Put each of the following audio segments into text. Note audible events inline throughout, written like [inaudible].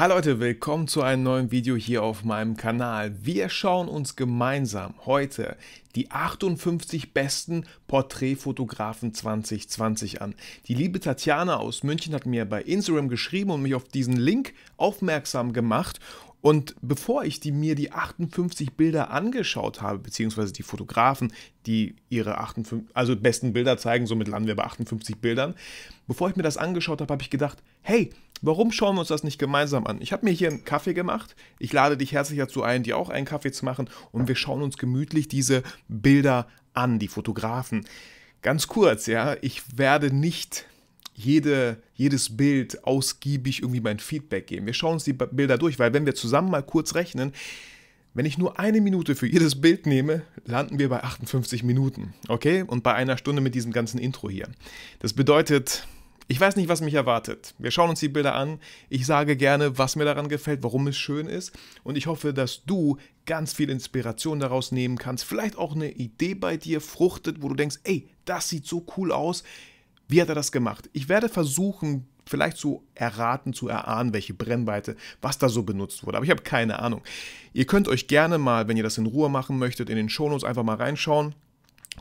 Hi Leute, willkommen zu einem neuen Video hier auf meinem Kanal. Wir schauen uns gemeinsam heute die 58 besten Porträtfotografen 2020 an. Die liebe Tatjana aus München hat mir bei Instagram geschrieben und mich auf diesen Link aufmerksam gemacht und bevor ich die, mir die 58 Bilder angeschaut habe, beziehungsweise die Fotografen, die ihre 58, also besten Bilder zeigen, somit landen wir bei 58 Bildern, bevor ich mir das angeschaut habe, habe ich gedacht, hey, Warum schauen wir uns das nicht gemeinsam an? Ich habe mir hier einen Kaffee gemacht. Ich lade dich herzlich dazu ein, dir auch einen Kaffee zu machen. Und wir schauen uns gemütlich diese Bilder an, die Fotografen. Ganz kurz, ja, ich werde nicht jede, jedes Bild ausgiebig irgendwie mein Feedback geben. Wir schauen uns die Bilder durch, weil wenn wir zusammen mal kurz rechnen, wenn ich nur eine Minute für jedes Bild nehme, landen wir bei 58 Minuten, okay? Und bei einer Stunde mit diesem ganzen Intro hier. Das bedeutet, ich weiß nicht, was mich erwartet. Wir schauen uns die Bilder an. Ich sage gerne, was mir daran gefällt, warum es schön ist. Und ich hoffe, dass du ganz viel Inspiration daraus nehmen kannst. Vielleicht auch eine Idee bei dir fruchtet, wo du denkst, ey, das sieht so cool aus. Wie hat er das gemacht? Ich werde versuchen, vielleicht zu erraten, zu erahnen, welche Brennweite, was da so benutzt wurde. Aber ich habe keine Ahnung. Ihr könnt euch gerne mal, wenn ihr das in Ruhe machen möchtet, in den Shownotes einfach mal reinschauen.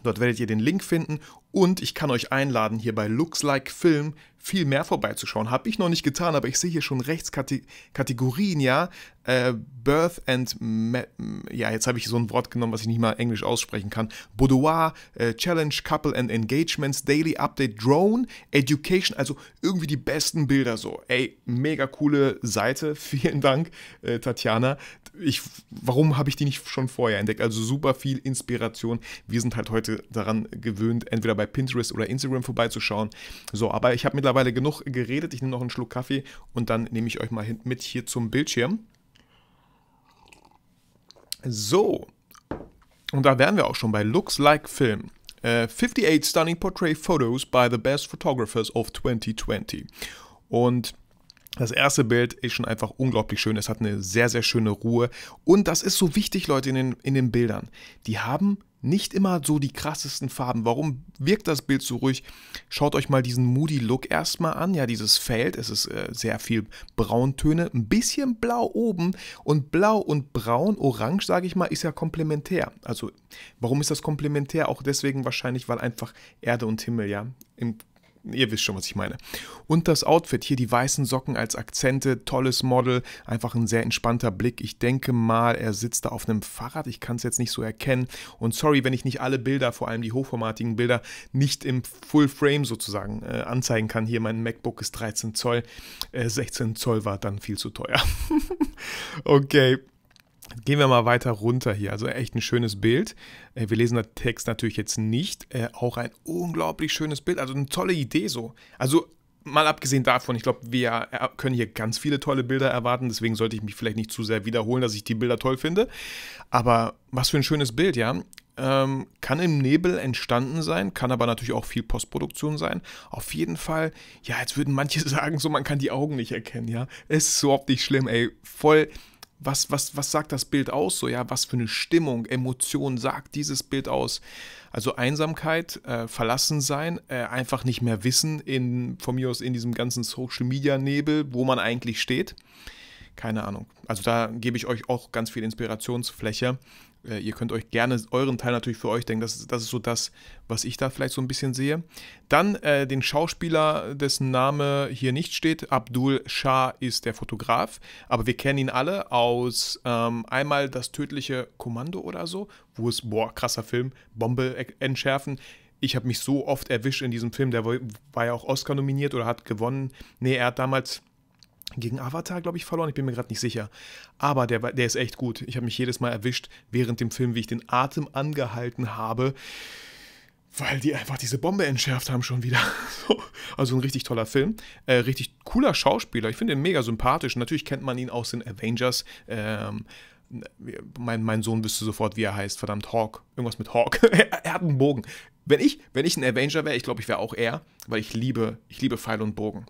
Dort werdet ihr den Link finden und ich kann euch einladen, hier bei Looks Like Film viel mehr vorbeizuschauen. Habe ich noch nicht getan, aber ich sehe hier schon Rechtskategorien, ja. Äh, Birth and. Ma ja, jetzt habe ich so ein Wort genommen, was ich nicht mal Englisch aussprechen kann. Boudoir, äh, Challenge, Couple and Engagements, Daily Update, Drone, Education, also irgendwie die besten Bilder so. Ey, mega coole Seite. [laughs] Vielen Dank, äh, Tatjana. Ich, warum habe ich die nicht schon vorher entdeckt? Also super viel Inspiration. Wir sind halt heute daran gewöhnt, entweder bei bei Pinterest oder Instagram vorbeizuschauen. So, aber ich habe mittlerweile genug geredet. Ich nehme noch einen Schluck Kaffee und dann nehme ich euch mal mit hier zum Bildschirm. So, und da wären wir auch schon bei Looks Like Film. Uh, äh, 58 Stunning Portrait Photos by the Best Photographers of 2020. Und das erste Bild ist schon einfach unglaublich schön. Es hat eine sehr, sehr schöne Ruhe. Und das ist so wichtig, Leute, in den, in den Bildern. Die haben nicht immer so die krassesten Farben. Warum wirkt das Bild so ruhig? Schaut euch mal diesen Moody Look erstmal an. Ja, dieses Feld, es ist äh, sehr viel Brauntöne, ein bisschen blau oben und blau und braun, orange, sage ich mal, ist ja komplementär. Also, warum ist das komplementär? Auch deswegen wahrscheinlich, weil einfach Erde und Himmel ja im ihr wisst schon, was ich meine. Und das Outfit, hier die weißen Socken als Akzente, tolles Model, einfach ein sehr entspannter Blick. Ich denke mal, er sitzt da auf einem Fahrrad, ich kann es jetzt nicht so erkennen. Und sorry, wenn ich nicht alle Bilder, vor allem die hochformatigen Bilder, nicht im Full Frame sozusagen äh, anzeigen kann. Hier mein MacBook ist 13 Zoll, äh, 16 Zoll war dann viel zu teuer. [laughs] okay, Gehen wir mal weiter runter hier. Also echt ein schönes Bild. Äh, wir lesen den Text natürlich jetzt nicht. Äh, auch ein unglaublich schönes Bild. Also eine tolle Idee so. Also mal abgesehen davon, ich glaube, wir äh, können hier ganz viele tolle Bilder erwarten. Deswegen sollte ich mich vielleicht nicht zu sehr wiederholen, dass ich die Bilder toll finde. Aber was für ein schönes Bild, ja. Ähm, kann im Nebel entstanden sein, kann aber natürlich auch viel Postproduktion sein. Auf jeden Fall, ja, jetzt würden manche [laughs] sagen, so man kann die Augen nicht erkennen, ja. Es ist überhaupt nicht schlimm, ey. Voll was, was, was sagt das Bild aus? So, ja, was für eine Stimmung, Emotion sagt dieses Bild aus? Also Einsamkeit, äh, Verlassensein, äh, einfach nicht mehr wissen, in, von mir aus in diesem ganzen Social Media Nebel, wo man eigentlich steht. Keine Ahnung. Also da gebe ich euch auch ganz viel Inspirationsfläche äh, ihr könnt euch gerne euren Teil natürlich für euch denken. Das, das ist so das, was ich da vielleicht so ein bisschen sehe. Dann äh, den Schauspieler, dessen Name hier nicht steht. Abdul Shah ist der Fotograf, aber wir kennen ihn alle aus ähm, einmal das tödliche Kommando oder so, wo es, boah, krasser Film, Bombe e-, entschärfen ich habe mich so oft erwischt in diesem Film, der war ja auch Oscar nominiert oder hat gewonnen. Nee, er hat damals gegen Avatar, glaube ich, verloren. Ich bin mir gerade nicht sicher. Aber der, der ist echt gut. Ich habe mich jedes Mal erwischt während dem Film, wie ich den Atem angehalten habe, weil die einfach diese Bombe entschärft haben schon wieder. [laughs] also ein richtig toller Film. Äh, richtig cooler Schauspieler. Ich finde ihn mega sympathisch. Natürlich kennt man ihn aus den Avengers. Ähm, mein, mein Sohn wüsste sofort, wie er heißt. Verdammt, Hawk. Irgendwas mit Hawk. [laughs] er hat einen Bogen. Wenn ich, wenn ich ein Avenger wäre, ich glaube, ich wäre auch er, weil ich liebe, ich liebe Pfeil und Bogen.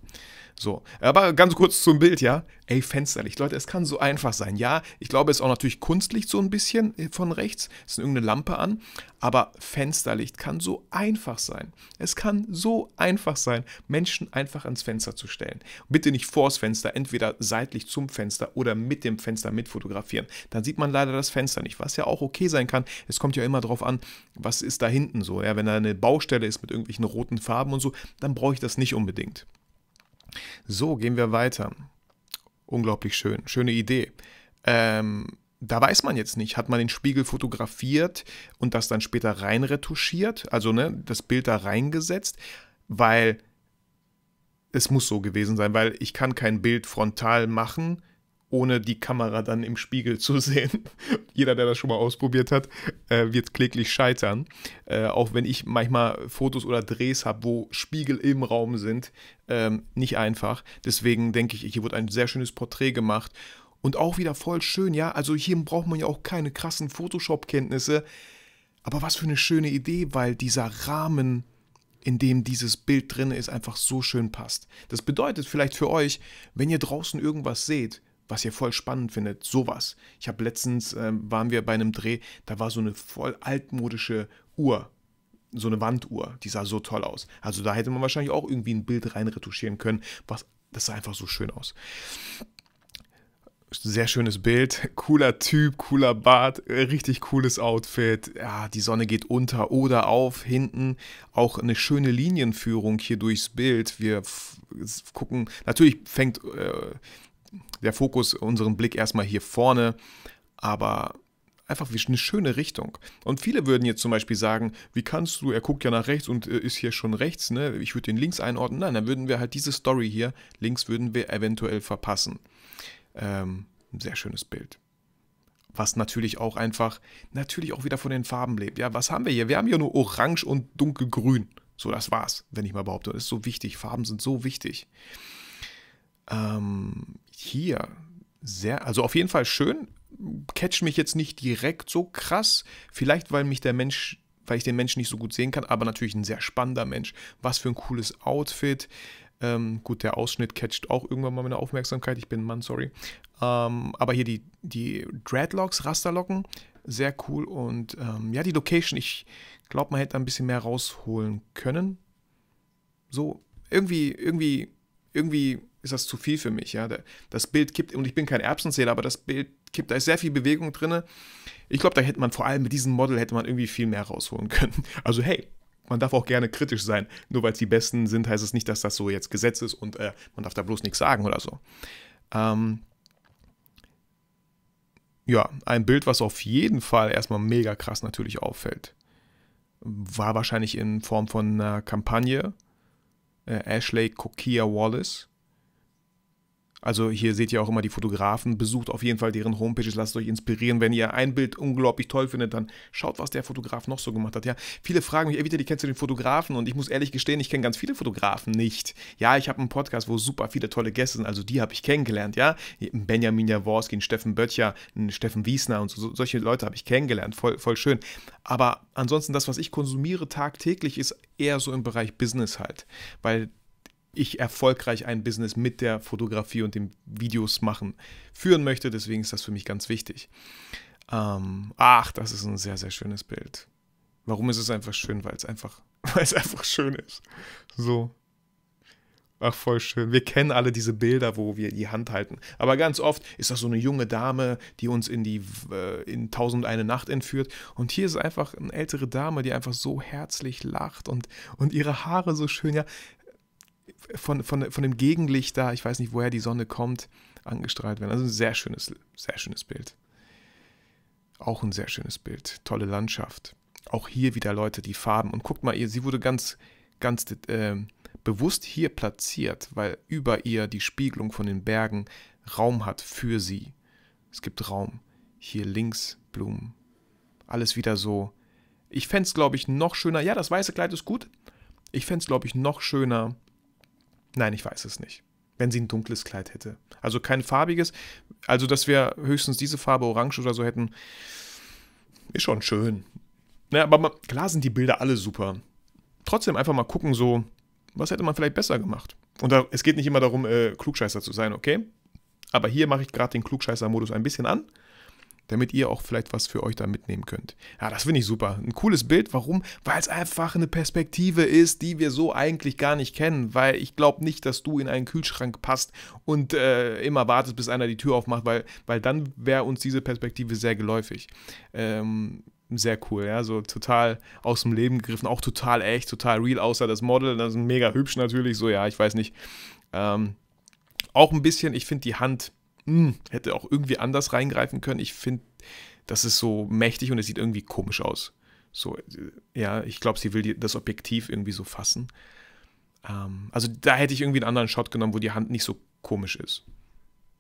So, aber ganz kurz zum Bild, ja. Ey, Fensterlicht, Leute, es kann so einfach sein. Ja, ich glaube, es ist auch natürlich Kunstlicht so ein bisschen äh, von rechts, es ist irgendeine Lampe an, aber Fensterlicht kann so einfach sein. Es kann so einfach sein, Menschen einfach ans Fenster zu stellen. Bitte nicht vors Fenster, entweder seitlich zum Fenster oder mit dem Fenster mit fotografieren. Dann sieht man leider das Fenster nicht, was ja auch okay sein kann. Es kommt ja immer darauf an, was ist da hinten so. Ja, wenn da eine Baustelle ist mit irgendwelchen roten Farben und so, dann brauche ich das nicht unbedingt. So, gehen wir weiter. Unglaublich schön, schöne Idee. Ähm, da weiß man jetzt nicht, hat man den Spiegel fotografiert und das dann später reinretuschiert, also ne, das Bild da reingesetzt, weil es muss so gewesen sein, weil ich kann kein Bild frontal machen ohne die Kamera dann im Spiegel zu sehen. [laughs] Jeder, der das schon mal ausprobiert hat, äh, wird kläglich scheitern. Äh, auch wenn ich manchmal Fotos oder Drehs habe, wo Spiegel im Raum sind, ähm, nicht einfach. Deswegen denke ich, hier wurde ein sehr schönes Porträt gemacht. Und auch wieder voll schön, ja. Also hier braucht man ja auch keine krassen Photoshop-Kenntnisse. Aber was für eine schöne Idee, weil dieser Rahmen in dem dieses Bild drin ist, einfach so schön passt. Das bedeutet vielleicht für euch, wenn ihr draußen irgendwas seht, was ihr voll spannend findet, sowas. Ich habe letztens, äh, waren wir bei einem Dreh, da war so eine voll altmodische Uhr, so eine Wanduhr, die sah so toll aus. Also da hätte man wahrscheinlich auch irgendwie ein Bild reinretuschieren können, was, das sah einfach so schön aus sehr schönes Bild, cooler Typ, cooler Bart, richtig cooles Outfit. Ja, die Sonne geht unter oder auf, hinten auch eine schöne Linienführung hier durchs Bild. Wir gucken, natürlich fängt äh, der Fokus, unseren Blick erstmal hier vorne, aber einfach eine schöne Richtung. Und viele würden jetzt zum Beispiel sagen, wie kannst du, er guckt ja nach rechts und äh, ist hier schon rechts, ne? ich würde den links einordnen. Nein, dann würden wir halt diese Story hier, links würden wir eventuell verpassen. Ähm, sehr schönes Bild. Was natürlich auch einfach, natürlich auch wieder von den Farben lebt. Ja, was haben wir hier? Wir haben hier nur orange und dunkelgrün. So, das war's, wenn ich mal behaupte. Das ist so wichtig. Farben sind so wichtig. Ähm, hier sehr, also auf jeden Fall schön. Catch mich jetzt nicht direkt so krass. Vielleicht, weil mich der Mensch, weil ich den Menschen nicht so gut sehen kann, aber natürlich ein sehr spannender Mensch. Was für ein cooles Outfit. Ähm, gut, der Ausschnitt catcht auch irgendwann mal meine Aufmerksamkeit. Ich bin ein Mann, sorry. Ähm, aber hier die, die Dreadlocks, Rasterlocken, sehr cool. Und ähm, ja, die Location, ich glaube, man hätte ein bisschen mehr rausholen können. So, irgendwie, irgendwie, irgendwie ist das zu viel für mich. Ja? Das Bild kippt, und ich bin kein Erbsenzähler, aber das Bild kippt, da ist sehr viel Bewegung drin. Ich glaube, da hätte man vor allem mit diesem Model hätte man irgendwie viel mehr rausholen können. [laughs] Also hey, man darf auch gerne kritisch sein. Nur weil es die Besten sind, heißt es nicht, dass das so jetzt Gesetz ist und äh, man darf da bloß nichts sagen oder so. Ähm ja, ein Bild, was auf jeden Fall erstmal mega krass natürlich auffällt, war wahrscheinlich in Form von einer Kampagne. Äh, Ashley Kokia Wallace also hier seht ihr auch immer die Fotografen, besucht auf jeden Fall deren Homepages, lasst euch inspirieren. Wenn ihr ein Bild unglaublich toll findet, dann schaut, was der Fotograf noch so gemacht hat. Ja, viele fragen mich, Evita, die kennst du den Fotografen? Und ich muss ehrlich gestehen, ich kenne ganz viele Fotografen nicht. Ja, ich habe einen Podcast, wo super viele tolle Gäste sind, also die habe ich kennengelernt, ja. Benjamin Jaworski, einen Steffen Böttcher, einen Steffen Wiesner und so, solche Leute habe ich kennengelernt, voll, voll schön. Aber ansonsten das, was ich konsumiere tagtäglich, ist eher so im Bereich Business halt, weil ich erfolgreich ein Business mit der Fotografie und den Videos machen führen möchte. Deswegen ist das für mich ganz wichtig. Ähm, ach, das ist ein sehr, sehr schönes Bild. Warum ist es einfach schön? Weil es einfach, [laughs] weil es einfach schön ist. So. Ach, voll schön. Wir kennen alle diese Bilder, wo wir die Hand halten. Aber ganz oft ist das so eine junge Dame, die uns in die äh, in Tausend eine Nacht entführt. Und hier ist einfach eine ältere Dame, die einfach so herzlich lacht und, und ihre Haare so schön. Ja, von, von, von dem Gegenlicht da, ich weiß nicht, woher die Sonne kommt, angestrahlt werden. Also ein sehr schönes, sehr schönes Bild. Auch ein sehr schönes Bild. Tolle Landschaft. Auch hier wieder Leute, die Farben. Und guckt mal, ihr, sie wurde ganz, ganz äh, bewusst hier platziert, weil über ihr die Spiegelung von den Bergen Raum hat für sie. Es gibt Raum. Hier links Blumen. Alles wieder so. Ich fände es, glaube ich, noch schöner. Ja, das weiße Kleid ist gut. Ich fände es, glaube ich, noch schöner, Nein, ich weiß es nicht. Wenn sie ein dunkles Kleid hätte. Also kein farbiges. Also, dass wir höchstens diese Farbe orange oder so hätten, ist schon schön. Naja, aber mal, klar sind die Bilder alle super. Trotzdem einfach mal gucken, so, was hätte man vielleicht besser gemacht? Und da, es geht nicht immer darum, äh, Klugscheißer zu sein, okay? Aber hier mache ich gerade den Klugscheißer-Modus ein bisschen an damit ihr auch vielleicht was für euch da mitnehmen könnt. Ja, das finde ich super. Ein cooles Bild. Warum? Weil es einfach eine Perspektive ist, die wir so eigentlich gar nicht kennen, weil ich glaube nicht, dass du in einen Kühlschrank passt und äh, immer wartest, bis einer die Tür aufmacht, weil, weil dann wäre uns diese Perspektive sehr geläufig. Ähm, sehr cool, ja, so total aus dem Leben gegriffen, auch total echt, total real, außer das Model, das ist mega hübsch natürlich, so ja, ich weiß nicht. Ähm, auch ein bisschen, ich finde die Hand mh, hm, hätte auch irgendwie anders reingreifen können. Ich finde, das ist so mächtig und es sieht irgendwie komisch aus. So, ja, ich glaube, sie will die, das Objektiv irgendwie so fassen. Ähm, also da hätte ich irgendwie einen anderen Shot genommen, wo die Hand nicht so komisch ist.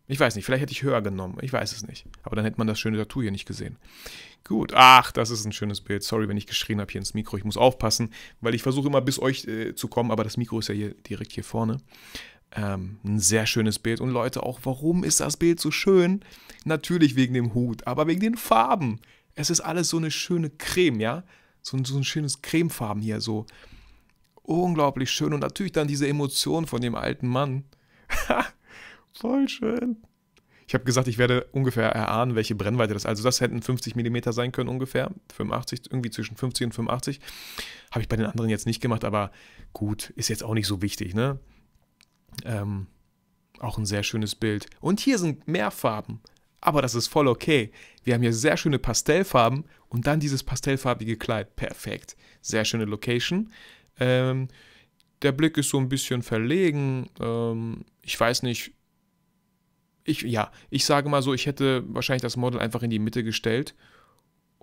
Ich weiß nicht, vielleicht hätte ich höher genommen. Ich weiß es nicht. Aber dann hätte man das schöne Tattoo hier nicht gesehen. Gut, ach, das ist ein schönes Bild. Sorry, wenn ich geschrien habe hier ins Mikro. Ich muss aufpassen, weil ich versuche immer bis euch äh, zu kommen, aber das Mikro ist ja hier direkt hier vorne. Ähm, ein sehr schönes Bild. Und Leute, auch warum ist das Bild so schön? Natürlich wegen dem Hut, aber wegen den Farben. Es ist alles so eine schöne Creme, ja? So ein, so ein schönes Cremefarben hier, so unglaublich schön. Und natürlich dann diese Emotion von dem alten Mann. [laughs] Voll schön. Ich habe gesagt, ich werde ungefähr erahnen, welche Brennweite das ist. Also das hätten 50 mm sein können ungefähr, 85, irgendwie zwischen 50 und 85. Habe ich bei den anderen jetzt nicht gemacht, aber gut, ist jetzt auch nicht so wichtig, ne? Ähm, auch ein sehr schönes Bild. Und hier sind mehr Farben. Aber das ist voll okay. Wir haben hier sehr schöne Pastellfarben und dann dieses pastellfarbige Kleid. Perfekt. Sehr schöne Location. Ähm, der Blick ist so ein bisschen verlegen. Ähm, ich weiß nicht. Ich, ja, ich sage mal so, ich hätte wahrscheinlich das Model einfach in die Mitte gestellt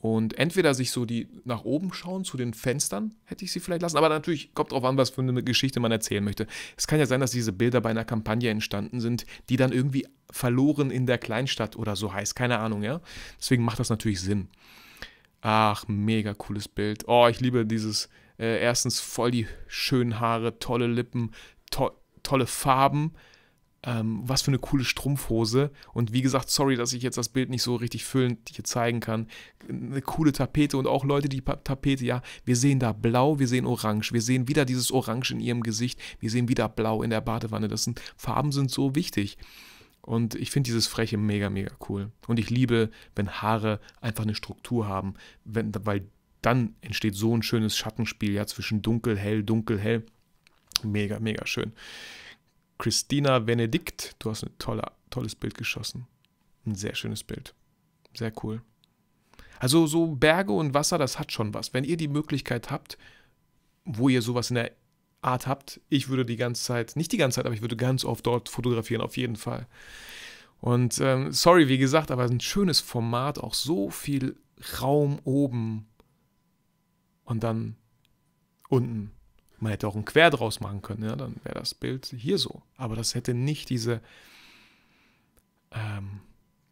und entweder sich so die nach oben schauen, zu den Fenstern, hätte ich sie vielleicht lassen. Aber natürlich kommt drauf an, was für eine Geschichte man erzählen möchte. Es kann ja sein, dass diese Bilder bei einer Kampagne entstanden sind, die dann irgendwie verloren in der Kleinstadt oder so heißt. Keine Ahnung, ja. Deswegen macht das natürlich Sinn. Ach, mega cooles Bild. Oh, ich liebe dieses. Äh, erstens voll die schönen Haare, tolle Lippen, to tolle Farben ähm, was für eine coole Strumpfhose. Und wie gesagt, sorry, dass ich jetzt das Bild nicht so richtig füllend hier zeigen kann. Eine coole Tapete und auch Leute, die Tapete, ja, wir sehen da blau, wir sehen orange, wir sehen wieder dieses Orange in ihrem Gesicht, wir sehen wieder blau in der Badewanne. Das sind, Farben sind so wichtig. Und ich finde dieses Freche mega, mega cool. Und ich liebe, wenn Haare einfach eine Struktur haben, wenn, weil dann entsteht so ein schönes Schattenspiel ja zwischen dunkel, hell, dunkel, hell. Mega, mega schön. Christina Benedikt. Du hast ein tolle, tolles Bild geschossen. Ein sehr schönes Bild. Sehr cool. Also so Berge und Wasser, das hat schon was. Wenn ihr die Möglichkeit habt, wo ihr sowas in der Art habt, ich würde die ganze Zeit, nicht die ganze Zeit, aber ich würde ganz oft dort fotografieren, auf jeden Fall. Und ähm, sorry, wie gesagt, aber ein schönes Format, auch so viel Raum oben und dann unten. Man hätte auch ein Quer draus machen können, ja, dann wäre das Bild hier so. Aber das hätte nicht diese, ähm,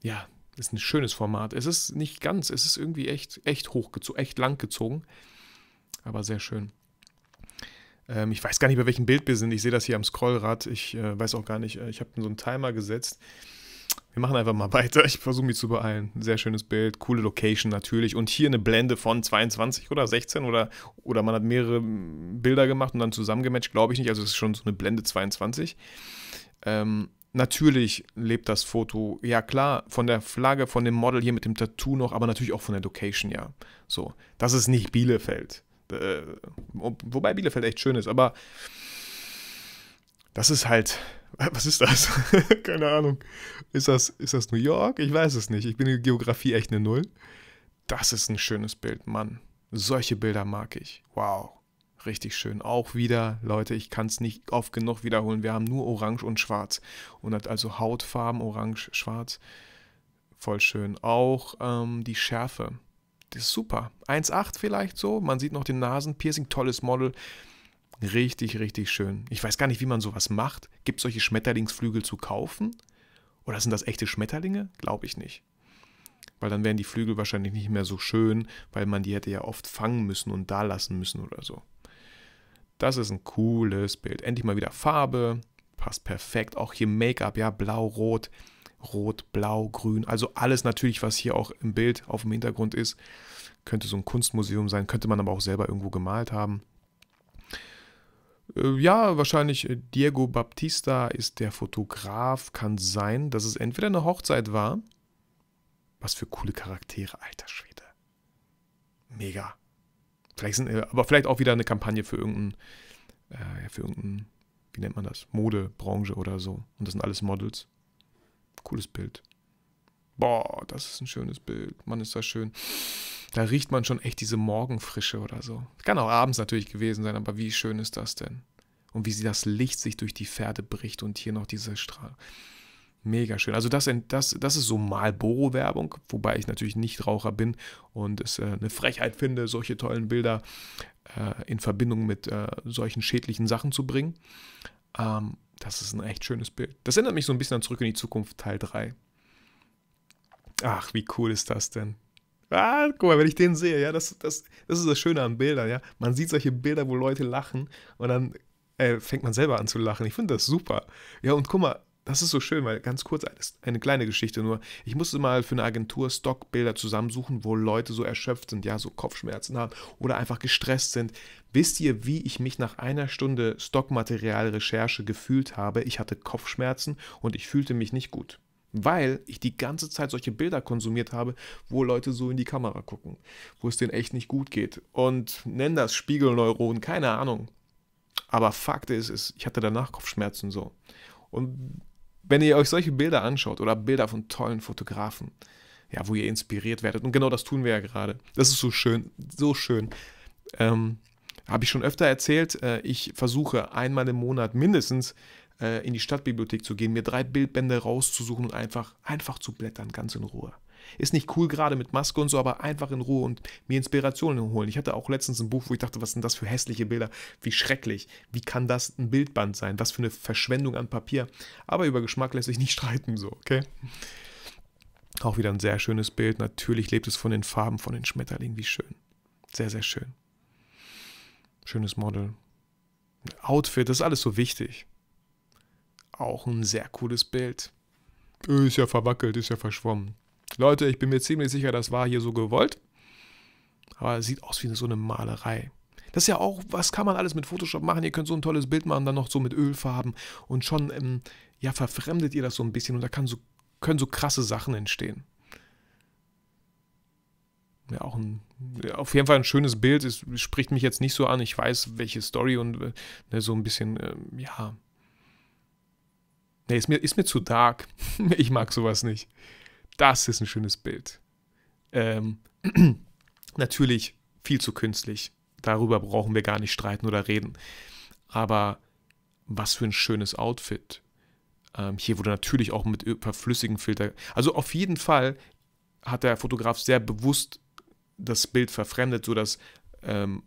ja, ist ein schönes Format. Es ist nicht ganz, es ist irgendwie echt, echt hochgezogen, echt lang gezogen, aber sehr schön. Ähm, ich weiß gar nicht, bei welchem Bild wir sind. Ich sehe das hier am Scrollrad. Ich äh, weiß auch gar nicht, äh, ich habe so einen Timer gesetzt wir machen einfach mal [laughs] weiter. Ich versuche mich zu beeilen. Sehr schönes Bild, coole Location natürlich. Und hier eine Blende von 22 oder 16 oder, oder man hat mehrere Bilder gemacht und dann zusammengematcht, glaube ich nicht. Also es ist schon so eine Blende 22. Ähm, natürlich lebt das Foto, ja klar, von der Flagge, von dem Model hier mit dem Tattoo noch, aber natürlich auch von der Location, ja. So, das ist nicht Bielefeld. Äh, wobei Bielefeld echt schön ist, aber das ist halt [laughs] Was ist das? [laughs] Keine Ahnung. Ist das, ist das New York? Ich weiß es nicht. Ich bin in Geografie echt eine Null. Das ist ein schönes Bild, Mann. Solche Bilder mag ich. Wow. Richtig schön. Auch wieder, Leute, ich kann es nicht oft genug wiederholen. Wir haben nur Orange und Schwarz. Und hat also Hautfarben, Orange, Schwarz. Voll schön. Auch ähm, die Schärfe. Das ist super. 1,8 vielleicht so. Man sieht noch den Nasenpiercing. Tolles Model. Richtig, richtig schön. Ich weiß gar nicht, wie man sowas macht. Gibt es solche Schmetterlingsflügel zu kaufen? Oder sind das echte Schmetterlinge? Glaube ich nicht. Weil dann wären die Flügel wahrscheinlich nicht mehr so schön, weil man die hätte ja oft fangen müssen und da lassen müssen oder so. Das ist ein cooles Bild. Endlich mal wieder Farbe. Passt perfekt. Auch hier Make-up, ja, blau, rot, rot, blau, grün. Also alles natürlich, was hier auch im Bild auf dem Hintergrund ist. Könnte so ein Kunstmuseum sein, könnte man aber auch selber irgendwo gemalt haben. Äh, ja, wahrscheinlich äh, Diego Baptista ist der Fotograf. Kann sein, dass es entweder eine Hochzeit war. Was für coole Charaktere, alter Schwede. Mega. Vielleicht sind, äh, aber vielleicht auch wieder eine Kampagne für irgendeinen, äh, für irgendeinen, wie nennt man das? Modebranche oder so. Und das sind alles Models. Cooles Bild. Boah, das ist ein schönes Bild. Mann, ist das schön da riecht man schon echt diese Morgenfrische oder so. Kann auch abends natürlich gewesen sein, aber wie schön ist das denn? Und wie sie das Licht sich durch die Pferde bricht und hier noch diese Strahlung. Mega schön. Also das, das, das ist so malboro werbung wobei ich natürlich nicht Raucher bin und es äh, eine Frechheit finde, solche tollen Bilder äh, in Verbindung mit äh, solchen schädlichen Sachen zu bringen. Ähm, das ist ein echt schönes Bild. Das erinnert mich so ein bisschen an Zurück in die Zukunft Teil 3. Ach, wie cool ist das denn? Ah, guck mal, wenn ich den sehe, ja, das, das, das ist das Schöne an Bildern, ja. Man sieht solche Bilder, wo Leute lachen und dann äh, fängt man selber an zu lachen. Ich finde das super. Ja, und guck mal, das ist so schön, weil ganz kurz eine kleine Geschichte nur. Ich musste mal für eine Agentur Stockbilder zusammensuchen, wo Leute so erschöpft sind, ja, so Kopfschmerzen haben oder einfach gestresst sind. Wisst ihr, wie ich mich nach einer Stunde Stockmaterialrecherche gefühlt habe? Ich hatte Kopfschmerzen und ich fühlte mich nicht gut weil ich die ganze Zeit solche Bilder konsumiert habe, wo Leute so in die Kamera gucken, wo es denen echt nicht gut geht. Und nennen das Spiegelneuronen, keine Ahnung. Aber Fakt ist, ist, ich hatte danach Kopfschmerzen so. Und wenn ihr euch solche Bilder anschaut oder Bilder von tollen Fotografen, ja, wo ihr inspiriert werdet, und genau das tun wir ja gerade. Das ist so schön, so schön. Ähm, habe ich schon öfter erzählt, äh, ich versuche einmal im Monat mindestens äh, in die Stadtbibliothek zu gehen, mir drei Bildbände rauszusuchen und einfach, einfach zu blättern, ganz in Ruhe. Ist nicht cool gerade mit Maske und so, aber einfach in Ruhe und mir Inspirationen holen. Ich hatte auch letztens ein Buch, wo ich dachte, was sind das für hässliche Bilder? Wie schrecklich. Wie kann das ein Bildband sein? Was für eine Verschwendung an Papier. Aber über Geschmack lässt sich nicht [laughs] streiten, so, okay? Auch wieder ein sehr schönes Bild. Natürlich lebt es von den Farben, von den Schmetterlingen. Wie schön. Sehr, sehr schön. Schönes Model. Outfit, das ist alles so wichtig auch ein sehr cooles Bild. Ist ja verwackelt, ist ja verschwommen. Leute, ich bin mir ziemlich sicher, das war hier so gewollt. Aber sieht aus wie so eine Malerei. Das ist ja auch, was kann man alles mit Photoshop machen? Ihr könnt so ein tolles Bild machen, dann noch so mit Ölfarben und schon, ähm, ja, verfremdet ihr das so ein bisschen und da so, können so krasse Sachen entstehen. Ja, auch ein, auf jeden Fall ein schönes Bild. Es spricht mich jetzt nicht so an. Ich weiß, welche Story und äh, ne, so ein bisschen, äh, ja, Nee, ist mir, ist mir zu dark. [laughs] ich mag sowas nicht. Das ist ein schönes Bild. Ähm, [clears throat] natürlich viel zu künstlich. Darüber brauchen wir gar nicht streiten oder reden. Aber was für ein schönes Outfit. Ähm, hier wurde natürlich auch mit verflüssigen Filter. Also auf jeden Fall hat der Fotograf sehr bewusst das Bild verfremdet, sodass ähm,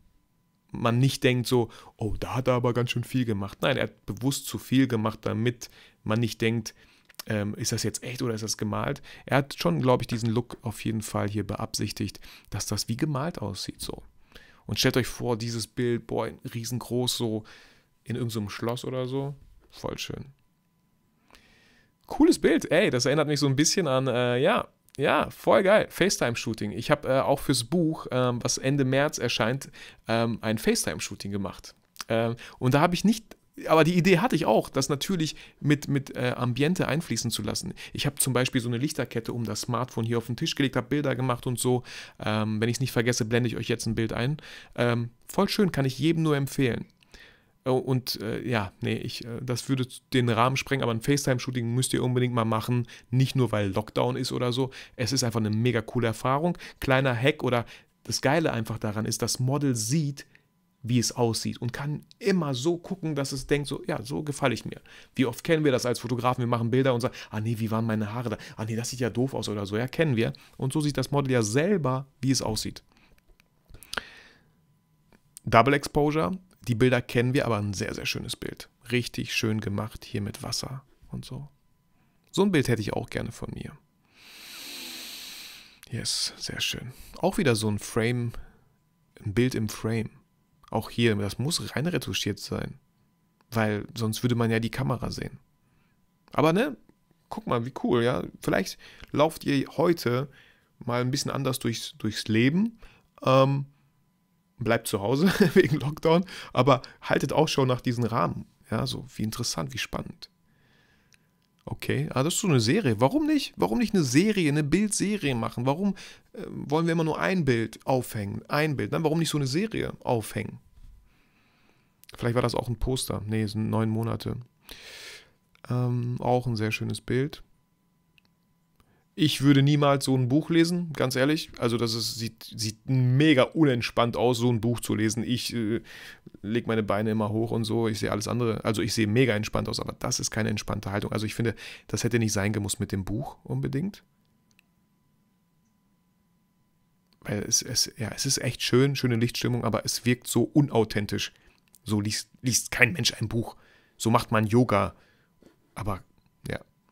man nicht denkt so, oh, da hat er aber ganz schön viel gemacht. Nein, er hat bewusst zu viel gemacht, damit man nicht denkt, ähm, ist das jetzt echt oder ist das gemalt? Er hat schon, glaube ich, diesen Look auf jeden Fall hier beabsichtigt, dass das wie gemalt aussieht so. Und stellt euch vor, dieses Bild, boah, riesengroß so in irgendeinem Schloss oder so. Voll schön. Cooles Bild, ey, das erinnert mich so ein bisschen an, äh, ja, ja, voll geil. FaceTime-Shooting. Ich habe äh, auch fürs Buch, ähm, was Ende März erscheint, ähm, ein FaceTime-Shooting gemacht. Ähm, und da habe ich nicht aber die Idee hatte ich auch, das natürlich mit, mit äh, Ambiente einfließen zu lassen. Ich habe zum Beispiel so eine Lichterkette um das Smartphone hier auf den Tisch gelegt, habe Bilder gemacht und so. Ähm, wenn ich es nicht vergesse, blende ich euch jetzt ein Bild ein. Ähm, voll schön, kann ich jedem nur empfehlen. Äh, und äh, ja, nee, ich, äh, das würde den Rahmen sprengen, aber ein FaceTime-Shooting müsst ihr unbedingt mal machen. Nicht nur, weil Lockdown ist oder so. Es ist einfach eine mega coole Erfahrung. Kleiner Hack oder das Geile einfach daran ist, das Model sieht, wie es aussieht und kann immer so gucken, dass es denkt, so, ja, so gefalle ich mir. Wie oft kennen wir das als Fotografen? Wir machen Bilder und sagen, ah nee, wie waren meine Haare da? Ah nee, das sieht ja doof aus oder so. Ja, kennen wir. Und so sieht das Model ja selber, wie es aussieht. Double Exposure die Bilder kennen wir, aber ein sehr, sehr schönes Bild. Richtig schön gemacht, hier mit Wasser und so. So ein Bild hätte ich auch gerne von mir. Yes, sehr schön. Auch wieder so ein Frame, ein Bild im Frame. Auch hier, das muss rein retuschiert sein. Weil sonst würde man ja die Kamera sehen. Aber ne, guck mal, wie cool, ja. Vielleicht lauft ihr heute mal ein bisschen anders durchs, durchs Leben. Ähm, bleibt zu Hause [laughs] wegen Lockdown, aber haltet auch schon nach diesen Rahmen. Ja, so wie interessant, wie spannend. Okay, ah, das ist so eine Serie. Warum nicht? Warum nicht eine Serie, eine Bildserie machen? Warum äh, wollen wir immer nur ein Bild aufhängen? Ein Bild. Nein, warum nicht so eine Serie aufhängen? Vielleicht war das auch ein Poster. Nee, es sind neun Monate. Ähm, auch ein sehr schönes Bild. Ich würde niemals so ein Buch lesen, ganz ehrlich. Also das ist, sieht, sieht mega unentspannt aus, so ein Buch zu lesen. Ich äh, lege meine Beine immer hoch und so. Ich sehe alles andere. Also ich sehe mega entspannt aus, aber das ist keine entspannte Haltung. Also ich finde, das hätte nicht sein gemusst mit dem Buch unbedingt. Weil es, es, ja, es ist echt schön, schöne Lichtstimmung, aber es wirkt so unauthentisch. So liest, liest kein Mensch ein Buch. So macht man Yoga. Aber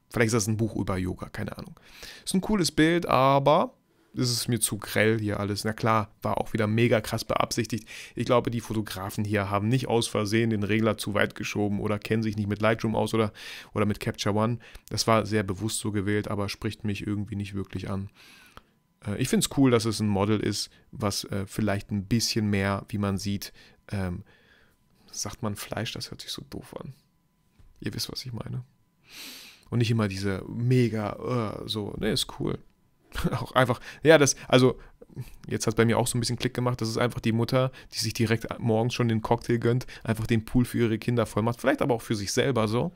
Vielleicht ist das ein Buch über Yoga, keine Ahnung. Ist ein cooles Bild, aber es ist mir zu grell hier alles. Na klar, war auch wieder mega krass beabsichtigt. Ich glaube, die Fotografen hier haben nicht aus Versehen den Regler zu weit geschoben oder kennen sich nicht mit Lightroom aus oder, oder mit Capture One. Das war sehr bewusst so gewählt, aber spricht mich irgendwie nicht wirklich an. Äh, ich finde es cool, dass es ein Model ist, was äh, vielleicht ein bisschen mehr, wie man sieht, ähm, sagt man Fleisch, das hört sich so doof an. Ihr wisst, was ich meine. Und nicht immer diese mega, uh, so, ne, ist cool. [laughs] auch einfach, ja, das, also, jetzt hat es bei mir auch so ein bisschen Klick gemacht, das ist einfach die Mutter, die sich direkt morgens schon den Cocktail gönnt, einfach den Pool für ihre Kinder voll macht, vielleicht aber auch für sich selber so,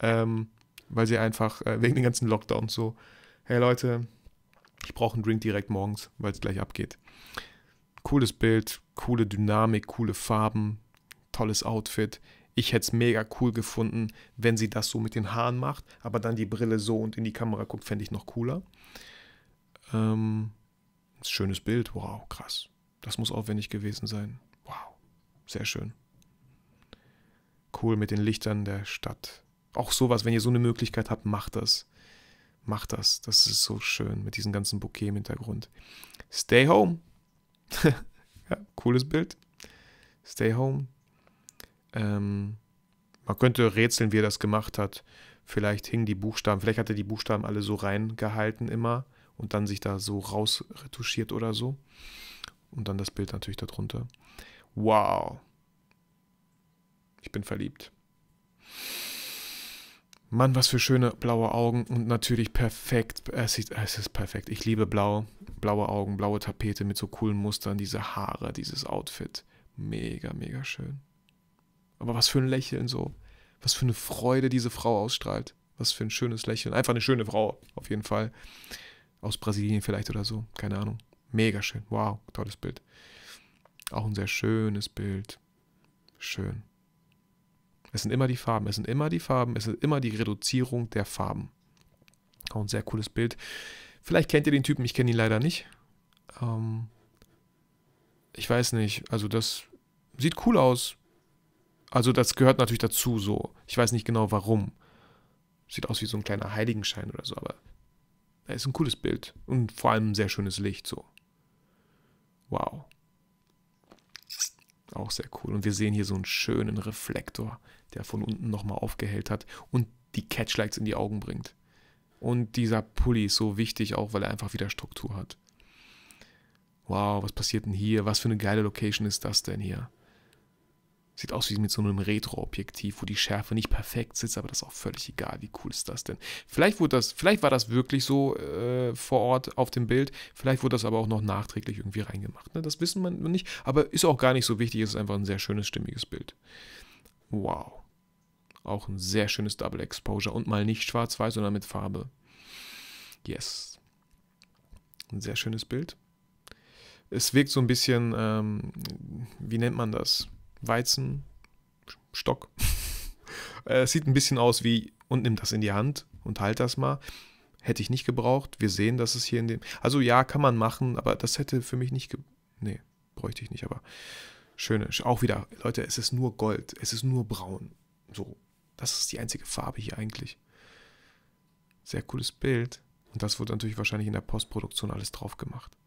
ähm, weil sie einfach äh, wegen den ganzen Lockdowns so, hey Leute, ich brauche einen Drink direkt morgens, weil es gleich abgeht. Cooles Bild, coole Dynamik, coole Farben, tolles Outfit, ich hätte es mega cool gefunden, wenn sie das so mit den Haaren macht, aber dann die Brille so und in die Kamera guckt, fände ich noch cooler. Ähm, schönes Bild, wow, krass. Das muss aufwendig gewesen sein. Wow, sehr schön. Cool mit den Lichtern der Stadt. Auch sowas, wenn ihr so eine Möglichkeit habt, macht das. Macht das. Das ist so schön mit diesem ganzen Bouquet im Hintergrund. Stay home. [laughs] ja, cooles Bild. Stay home. Ähm, man könnte rätseln, wie er das gemacht hat. Vielleicht hingen die Buchstaben, vielleicht hat er die Buchstaben alle so reingehalten immer und dann sich da so rausretuschiert oder so. Und dann das Bild natürlich darunter. Wow. Ich bin verliebt. Mann, was für schöne blaue Augen und natürlich perfekt. Es ist, es ist perfekt. Ich liebe blau, blaue Augen, blaue Tapete mit so coolen Mustern, diese Haare, dieses Outfit. Mega, mega schön. Aber was für ein Lächeln so. Was für eine Freude diese Frau ausstrahlt. Was für ein schönes Lächeln. Einfach eine schöne Frau, auf jeden Fall. Aus Brasilien vielleicht oder so. Keine Ahnung. Mega schön. Wow, tolles Bild. Auch ein sehr schönes Bild. Schön. Es sind immer die Farben, es sind immer die Farben, es ist immer die Reduzierung der Farben. Auch ein sehr cooles Bild. Vielleicht kennt ihr den Typen, ich kenne ihn leider nicht. Ähm, ich weiß nicht, also das sieht cool aus. Also das gehört natürlich dazu so. Ich weiß nicht genau warum. Sieht aus wie so ein kleiner Heiligenschein oder so, aber ist ein cooles Bild und vor allem ein sehr schönes Licht so. Wow. Auch sehr cool. Und wir sehen hier so einen schönen Reflektor, der von unten nochmal aufgehellt hat und die Catchlights in die Augen bringt. Und dieser Pulli ist so wichtig auch, weil er einfach wieder Struktur hat. Wow, was passiert denn hier? Was für eine geile Location ist das denn hier? Sieht aus wie mit so einem Retro-Objektiv, wo die Schärfe nicht perfekt sitzt, aber das ist auch völlig egal. Wie cool ist das denn? Vielleicht, wurde das, vielleicht war das wirklich so äh, vor Ort auf dem Bild. Vielleicht wurde das aber auch noch nachträglich irgendwie reingemacht. Ne? Das wissen man nicht, aber ist auch gar nicht so wichtig. Es ist einfach ein sehr schönes, stimmiges Bild. Wow. Auch ein sehr schönes Double Exposure und mal nicht schwarz-weiß, sondern mit Farbe. Yes. Ein sehr schönes Bild. Es wirkt so ein bisschen, ähm, wie nennt man das? Weizen, Stock. [laughs] äh, sieht ein bisschen aus wie, und nimm das in die Hand und halt das mal. Hätte ich nicht gebraucht. Wir sehen, dass es hier in dem. Also ja, kann man machen, aber das hätte für mich nicht. Ge nee, bräuchte ich nicht, aber schöne. Auch wieder, Leute, es ist nur Gold, es ist nur braun. So, das ist die einzige Farbe hier eigentlich. Sehr cooles Bild. Und das wurde natürlich wahrscheinlich in der Postproduktion alles drauf gemacht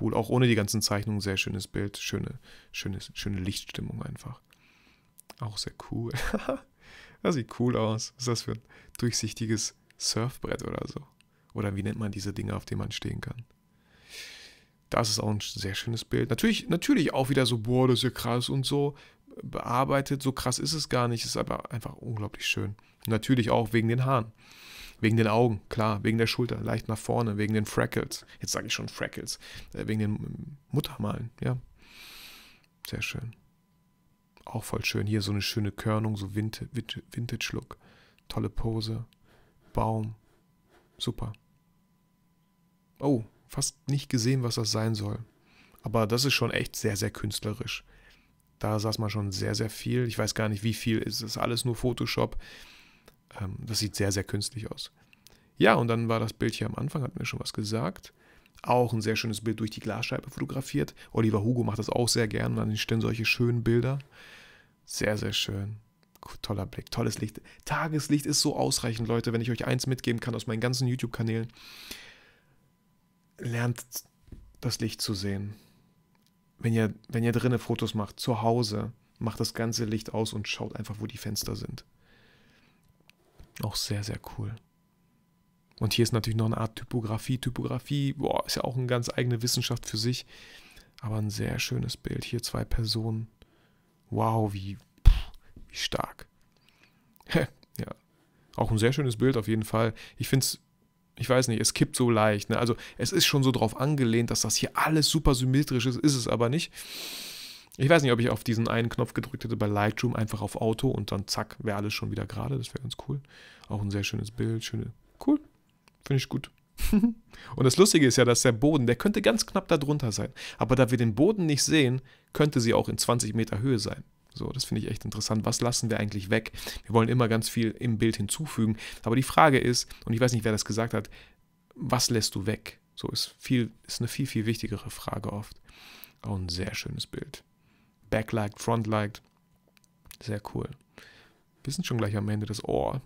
cool. Auch ohne die ganzen Zeichnungen, sehr schönes Bild, schöne, schöne, schöne Lichtstimmung einfach. Auch sehr cool. [laughs] das sieht cool aus. Was ist das für ein durchsichtiges Surfbrett oder so? Oder wie nennt man diese Dinge, auf denen man stehen kann? Das ist auch ein sehr schönes Bild. Natürlich, natürlich auch wieder so, boah, das ist ja krass und so bearbeitet. So krass ist es gar nicht, ist aber einfach unglaublich schön. Natürlich auch wegen den Haaren. Wegen den Augen, klar, wegen der Schulter, leicht nach vorne, wegen den Freckles. Jetzt sage ich schon Freckles, äh, wegen den ähm, Muttermalen, ja. Sehr schön. Auch voll schön. Hier so eine schöne Körnung, so Vintage-Look. Tolle Pose. Baum. Super. Oh, fast nicht gesehen, was das sein soll. Aber das ist schon echt sehr, sehr künstlerisch. Da saß man schon sehr, sehr viel. Ich weiß gar nicht, wie viel ist. Es ist alles nur Photoshop. Ähm, das sieht sehr, sehr künstlich aus. Ja, und dann war das Bild hier am Anfang, hat mir schon was gesagt. Auch ein sehr schönes Bild durch die Glasscheibe fotografiert. Oliver Hugo macht das auch sehr gern. An den Stellen solche schönen Bilder. Sehr, sehr schön. Toller Blick, tolles Licht. Tageslicht ist so ausreichend, Leute, wenn ich euch eins mitgeben kann aus meinen ganzen YouTube-Kanälen. Lernt das Licht zu sehen. Wenn ihr, wenn ihr drinnen Fotos macht, zu Hause, macht das ganze Licht aus und schaut einfach, wo die Fenster sind. Auch sehr, sehr cool. Und hier ist natürlich noch eine Art Typografie. Typografie boah, ist ja auch eine ganz eigene Wissenschaft für sich. Aber ein sehr schönes Bild. Hier zwei Personen. Wow, wie, pff, wie stark. [laughs] ja, auch ein sehr schönes Bild auf jeden Fall. Ich finde es, ich weiß nicht, es kippt so leicht. Ne? Also es ist schon so drauf angelehnt, dass das hier alles super symmetrisch ist, ist es aber nicht. Ich weiß nicht, ob ich auf diesen einen Knopf gedrückt hätte bei Lightroom, einfach auf Auto und dann zack, wäre alles schon wieder gerade. Das wäre ganz cool. Auch ein sehr schönes Bild. Schöne, cool. Finde ich gut. [laughs] und das Lustige ist ja, dass der Boden, der könnte ganz knapp da drunter sein. Aber da wir den Boden nicht sehen, könnte sie auch in 20 Meter Höhe sein. So, das finde ich echt interessant. Was lassen wir eigentlich weg? Wir wollen immer ganz viel im Bild hinzufügen. Aber die Frage ist, und ich weiß nicht, wer das gesagt hat, was lässt du weg? So ist viel, ist eine viel, viel wichtigere Frage oft. Auch ein sehr schönes Bild backlight, frontlight. Sehr cool. Wir sind schon gleich am Ende des Ohr.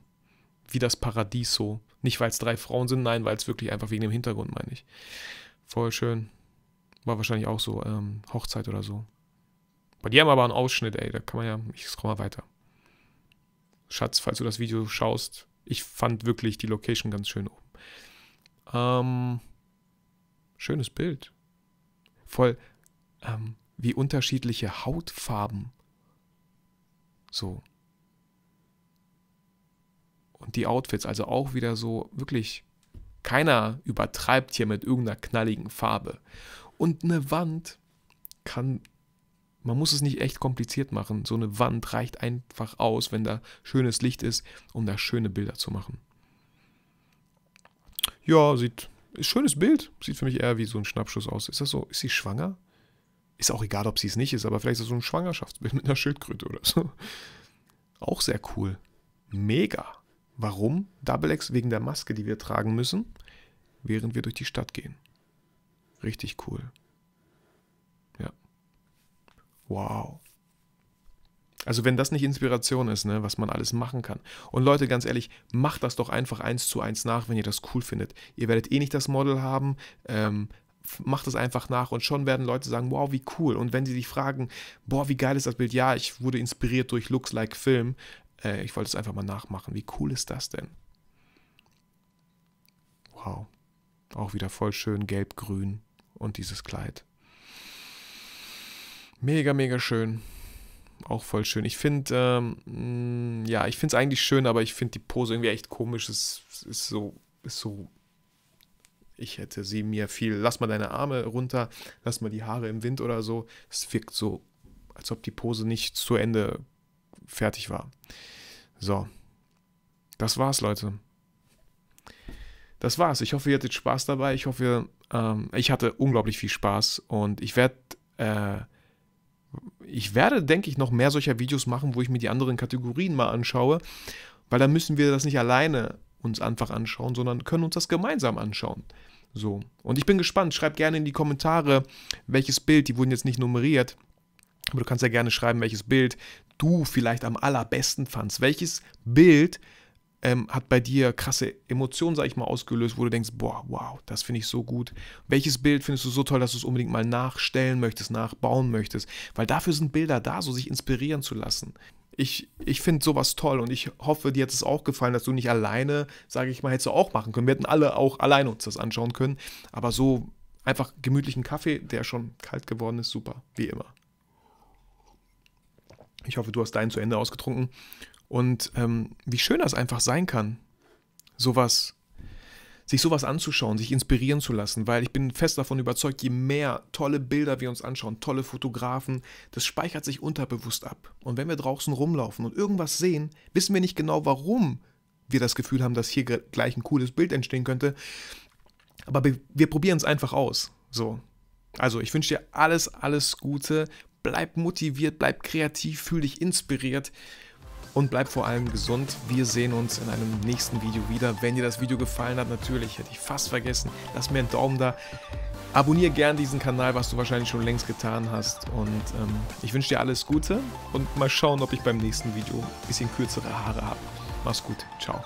Wie das Paradies so. Nicht, weil es drei Frauen sind, nein, weil es wirklich einfach wegen dem Hintergrund, meine ich. Voll schön. War wahrscheinlich auch so ähm, Hochzeit oder so. Bei dir haben aber einen Ausschnitt, ey. Da kann man ja, ich scroll mal weiter. Schatz, falls du das Video schaust, ich fand wirklich die Location ganz schön oben. Ähm, schönes Bild. Voll. Ähm, wie unterschiedliche Hautfarben. So. Und die Outfits, also auch wieder so, wirklich, keiner übertreibt hier mit irgendeiner knalligen Farbe. Und eine Wand kann, man muss es nicht echt kompliziert machen. So eine Wand reicht einfach aus, wenn da schönes Licht ist, um da schöne Bilder zu machen. Ja, sieht, ist schönes Bild. Sieht für mich eher wie so ein Schnappschuss aus. Ist das so, ist sie schwanger? Ist auch egal, ob sie es nicht ist, aber vielleicht ist es so ein Schwangerschaftsbild mit einer Schildkröte oder so. Auch sehr cool. Mega. Warum? Double X wegen der Maske, die wir tragen müssen, während wir durch die Stadt gehen. Richtig cool. Ja. Wow. Also wenn das nicht Inspiration ist, ne, was man alles machen kann. Und Leute, ganz ehrlich, macht das doch einfach eins zu eins nach, wenn ihr das cool findet. Ihr werdet eh nicht das Model haben. Ähm, macht es einfach nach und schon werden Leute sagen, wow, wie cool. Und wenn sie sich fragen, boah, wie geil ist das Bild? Ja, ich wurde inspiriert durch Looks Like Film. Äh, ich wollte es einfach mal nachmachen. Wie cool ist das denn? Wow. Auch wieder voll schön gelb-grün und dieses Kleid. Mega, mega schön. Auch voll schön. Ich finde, ähm, mm, ja, ich finde es eigentlich schön, aber ich finde die Pose irgendwie echt komisch. Es, ist so, ist so ich hätte sie mir viel, lass mal deine Arme runter, lass mal die Haare im Wind oder so. Es wirkt so, als ob die Pose nicht zu Ende fertig war. So. Das war's, Leute. Das war's. Ich hoffe, ihr hattet Spaß dabei. Ich hoffe, ähm, ich hatte unglaublich viel Spaß und ich werde. Äh, ich werde, denke ich, noch mehr solcher Videos machen, wo ich mir die anderen Kategorien mal anschaue, weil dann müssen wir das nicht alleine uns einfach anschauen, sondern können uns das gemeinsam anschauen. So. Und ich bin gespannt. Schreib gerne in die Kommentare, welches Bild, die wurden jetzt nicht nummeriert, aber du kannst ja gerne schreiben, welches Bild du vielleicht am allerbesten fandst. Welches Bild ähm, hat bei dir krasse Emotionen, sag ich mal, ausgelöst, wo du denkst, boah, wow, das finde ich so gut. Welches Bild findest du so toll, dass du es unbedingt mal nachstellen möchtest, nachbauen möchtest? Weil dafür sind Bilder da, so sich inspirieren zu lassen ich, ich finde sowas toll und ich hoffe, dir hat es auch gefallen, dass du nicht alleine, sage ich mal, hättest du auch machen können. Wir hätten alle auch alleine uns das anschauen können, aber so einfach gemütlichen Kaffee, der schon kalt geworden ist, super, wie immer. Ich hoffe, du hast deinen zu Ende ausgetrunken und ähm, wie schön das einfach sein kann, sowas sich sowas anzuschauen, sich inspirieren zu lassen, weil ich bin fest davon überzeugt, je mehr tolle Bilder wir uns anschauen, tolle Fotografen, das speichert sich unterbewusst ab. Und wenn wir draußen rumlaufen und irgendwas sehen, wissen wir nicht genau, warum wir das Gefühl haben, dass hier gleich ein cooles Bild entstehen könnte. Aber wir probieren es einfach aus. So. Also, ich wünsche dir alles, alles Gute. Bleib motiviert, bleib kreativ, fühl dich inspiriert und bleibt vor allem gesund. Wir sehen uns in einem nächsten Video wieder. Wenn dir das Video gefallen hat, natürlich, hätte ich fast vergessen, lass mir einen Daumen da. Abonniere gern diesen Kanal, was du wahrscheinlich schon längst getan hast. Und ähm, ich wünsche dir alles Gute und mal schauen, ob ich beim nächsten Video ein bisschen kürzere Haare habe. Mach's gut. Ciao.